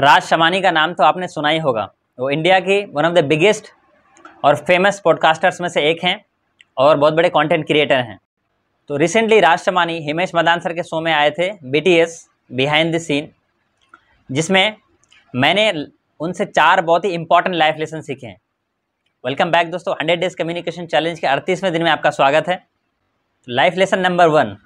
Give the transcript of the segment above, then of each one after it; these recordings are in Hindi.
राज शमानी का नाम तो आपने सुना ही होगा वो इंडिया की वन ऑफ द बिगेस्ट और फेमस पॉडकास्टर्स में से एक हैं और बहुत बड़े कंटेंट क्रिएटर हैं तो रिसेंटली राज शमानी हिमेश मदान सर के शो में आए थे बीटीएस बिहाइंड द सीन जिसमें मैंने उनसे चार बहुत ही इंपॉर्टेंट लाइफ लेसन सीखे हैं वेलकम बैक दोस्तों हंड्रेड डेज कम्युनिकेशन चैलेंज के अड़तीसवें दिन में आपका स्वागत है life lesson number one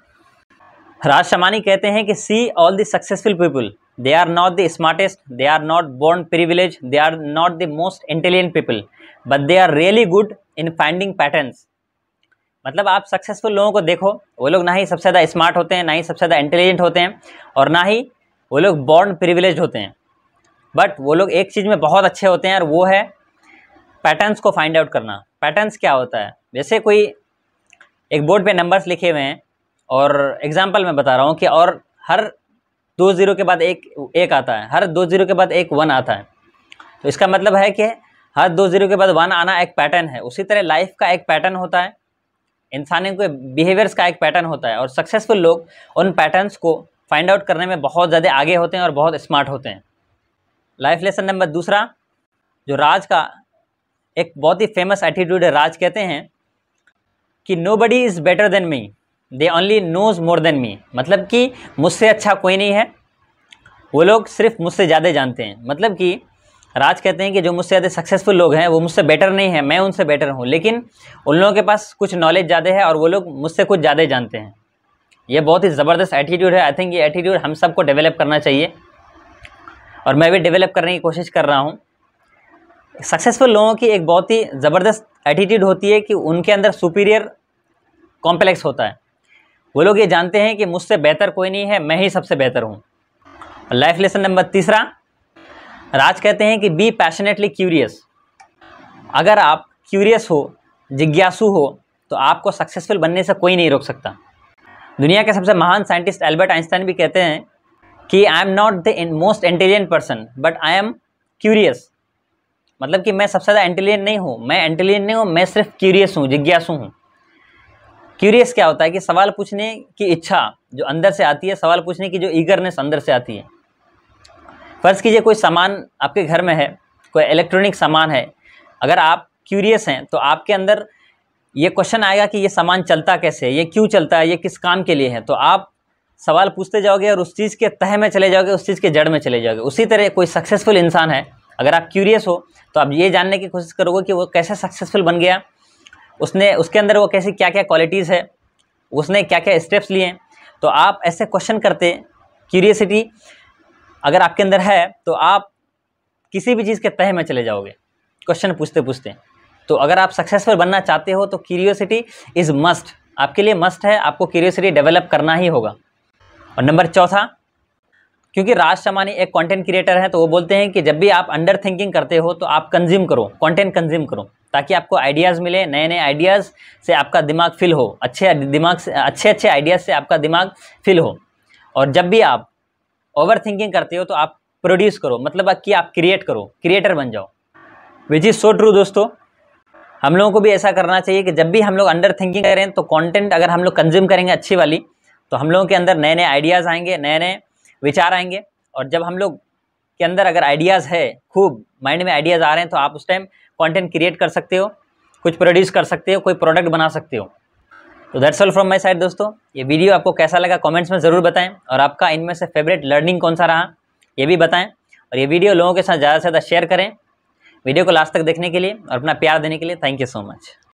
Raj Shamani कहते हैं कि see all the successful people they are not the smartest they are not born privileged they are not the most intelligent people but they are really good in finding patterns मतलब आप सक्सेसफुल लोगों को देखो वो लोग ना ही सबसे ज़्यादा स्मार्ट होते हैं ना ही सबसे ज़्यादा इंटेलिजेंट होते हैं और ना ही वो लोग बॉर्न प्रिविलेज होते हैं बट वो लोग एक चीज़ में बहुत अच्छे होते हैं और वो है पैटर्न्स को फाइंड आउट करना पैटर्न्स क्या होता है जैसे कोई एक बोर्ड पे नंबर्स लिखे हुए हैं और एग्जाम्पल मैं बता रहा हूँ कि और हर दो ज़ीरो के बाद एक एक आता है हर दो ज़ीरो के बाद एक वन आता है तो इसका मतलब है कि हर दो ज़ीरो के बाद वन आना एक पैटर्न है उसी तरह लाइफ का एक पैटर्न होता है इंसानों के बिहेवियर्स का एक पैटर्न होता है और सक्सेसफुल लोग उन पैटर्न्स को फाइंड आउट करने में बहुत ज़्यादा आगे होते हैं और बहुत स्मार्ट होते हैं लाइफ लेसन नंबर दूसरा जो राज का एक बहुत ही फेमस एटीट्यूड है राज कहते हैं कि nobody is better than me they only knows more than me मतलब कि मुझसे अच्छा कोई नहीं है वो लोग सिर्फ मुझसे ज़्यादा जानते हैं मतलब कि राज कहते हैं कि जो मुझसे ज़्यादा सक्सेसफुल लोग हैं वो मुझसे बेटर नहीं है मैं उनसे बेटर हूँ लेकिन उन लोगों के पास कुछ नॉलेज ज़्यादा है और वो लोग मुझसे कुछ ज़्यादा जानते हैं ये बहुत ही ज़बरदस्त एटीट्यूड है आई थिंक ये एटीट्यूड हम सबको डेवलप करना चाहिए और मैं भी डेवलप करने की कोशिश कर रहा हूँ सक्सेसफुल लोगों की एक बहुत ही ज़बरदस्त एटीट्यूड होती है कि उनके अंदर सुपीरियर कॉम्प्लेक्स होता है वो लोग ये जानते हैं कि मुझसे बेहतर कोई नहीं है मैं ही सबसे बेहतर हूँ लाइफ लेसन नंबर तीसरा राज कहते हैं कि बी पैशनेटली क्यूरियस अगर आप क्यूरियस हो जिज्ञासु हो तो आपको सक्सेसफुल बनने से कोई नहीं रोक सकता दुनिया के सबसे महान साइंटिस्ट एल्बर्ट आइंस्टाइन भी कहते हैं कि I am not the most intelligent person but I am curious मतलब कि मैं सबसे ज़्यादा इंटेलिजेंट नहीं हूँ मैं इंटेलिजेंट नहीं हूँ मैं सिर्फ क्यूरियस हूँ जिज्ञासु हूँ क्यूरियस क्या होता है कि सवाल पूछने की इच्छा जो अंदर से आती है सवाल पूछने की जो ईगरनेस अंदर से आती है फ़र्ज़ कीजिए कोई सामान आपके घर में है कोई इलेक्ट्रॉनिक सामान है अगर आप क्यूरियस हैं तो आपके अंदर ये क्वेश्चन आएगा कि ये सामान चलता कैसे है ये क्यों चलता है ये किस काम के लिए है तो आप सवाल पूछते जाओगे और उस चीज़ के तह में चले जाओगे उस चीज़ के जड़ में चले जाओगे उसी तरह कोई सक्सेसफुल इंसान है अगर आप क्यूरियस हो तो आप ये जानने की कोशिश करोगे कि वो कैसे सक्सेसफुल बन गया उसने उसके अंदर वो कैसी क्या क्या क्वालिटीज़ है उसने क्या क्या स्टेप्स लिए तो आप ऐसे क्वेश्चन करते क्यूरियसिटी अगर आपके अंदर है तो आप किसी भी चीज़ के तह में चले जाओगे क्वेश्चन पूछते पूछते तो अगर आप सक्सेसफुल बनना चाहते हो तो क्यूरियोसिटी इज़ मस्ट आपके लिए मस्ट है आपको क्यूरियोसिटी डेवलप करना ही होगा और नंबर चौथा क्योंकि राज शमानी एक कंटेंट क्रिएटर है तो वो बोलते हैं कि जब भी आप अंडर थिंकिंग करते हो तो आप कंज्यूम करो कंटेंट कंज्यूम करो ताकि आपको आइडियाज़ मिले नए नए आइडियाज़ से आपका दिमाग फिल हो अच्छे दिमाग से अच्छे अच्छे आइडियाज़ से आपका दिमाग फिल हो और जब भी आप ओवर थिंकिंग करते हो तो आप प्रोड्यूस करो मतलब कि आप क्रिएट करो क्रिएटर बन जाओ विच इज़ सो ट्रू दोस्तों हम लोगों को भी ऐसा करना चाहिए कि जब भी हम लोग अंडर थिंकिंग करें तो कंटेंट अगर हम लोग कंज्यूम करेंगे अच्छी वाली तो हम लोगों के अंदर नए नए आइडियाज़ आएंगे नए नए विचार आएंगे और जब हम लोग के अंदर अगर आइडियाज़ है खूब माइंड में आइडियाज़ आ रहे हैं तो आप उस टाइम कंटेंट क्रिएट कर सकते हो कुछ प्रोड्यूस कर सकते हो कोई प्रोडक्ट बना सकते हो तो that's all from my side दोस्तों ये वीडियो आपको कैसा लगा कमेंट्स में ज़रूर बताएं और आपका इनमें से फेवरेट लर्निंग कौन सा रहा ये भी बताएं और ये वीडियो लोगों के साथ ज़्यादा से ज़्यादा शेयर करें वीडियो को लास्ट तक देखने के लिए और अपना प्यार देने के लिए थैंक यू सो मच